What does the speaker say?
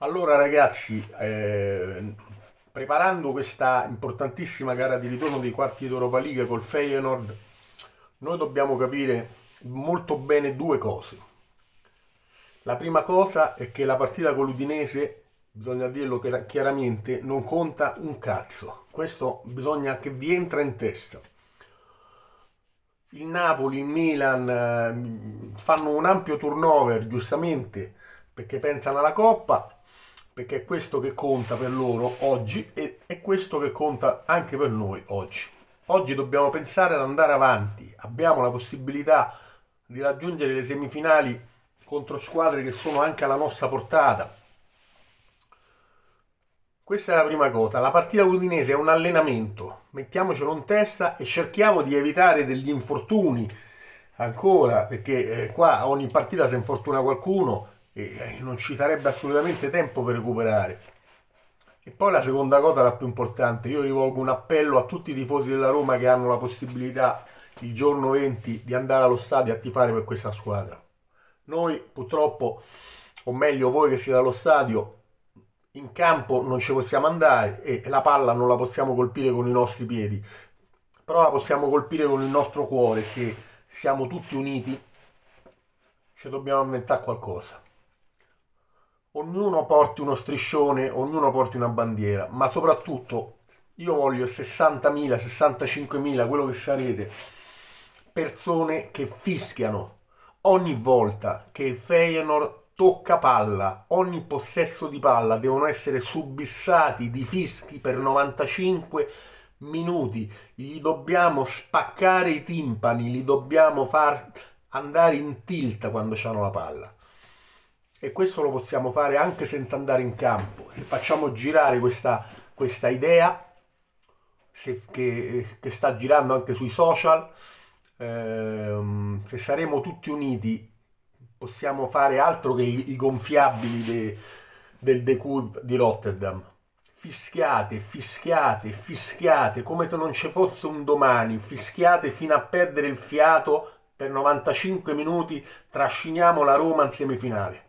Allora ragazzi, eh, preparando questa importantissima gara di ritorno dei quarti d'Europa League col Feyenoord, noi dobbiamo capire molto bene due cose. La prima cosa è che la partita con l'Udinese, bisogna dirlo chiaramente, non conta un cazzo. Questo bisogna che vi entra in testa. Il Napoli, il Milan eh, fanno un ampio turnover, giustamente, perché pensano alla Coppa, perché è questo che conta per loro oggi e è questo che conta anche per noi oggi. Oggi dobbiamo pensare ad andare avanti, abbiamo la possibilità di raggiungere le semifinali contro squadre che sono anche alla nostra portata. Questa è la prima cosa, la partita udinese è un allenamento, mettiamocelo in testa e cerchiamo di evitare degli infortuni ancora, perché eh, qua ogni partita si infortuna qualcuno, e eh, non ci sarebbe assolutamente tempo per recuperare. E poi la seconda cosa, la più importante, io rivolgo un appello a tutti i tifosi della Roma che hanno la possibilità il giorno 20 di andare allo stadio a tifare per questa squadra. Noi purtroppo, o meglio voi che siete allo stadio, in campo non ci possiamo andare e la palla non la possiamo colpire con i nostri piedi, però la possiamo colpire con il nostro cuore, se siamo tutti uniti ci dobbiamo inventare qualcosa ognuno porti uno striscione, ognuno porti una bandiera, ma soprattutto io voglio 60.000, 65.000, quello che sarete, persone che fischiano ogni volta che il Feyenoord tocca palla, ogni possesso di palla devono essere subissati di fischi per 95 minuti, gli dobbiamo spaccare i timpani, li dobbiamo far andare in tilt quando hanno la palla e questo lo possiamo fare anche senza andare in campo, se facciamo girare questa, questa idea se, che, che, sta girando anche sui social, ehm, se saremo tutti uniti possiamo fare altro che i, i gonfiabili de, del The Curve di Rotterdam. Fischiate, fischiate, fischiate, come se non ci fosse un domani, fischiate fino a perdere il fiato per 95 minuti, trasciniamo la Roma in semifinale.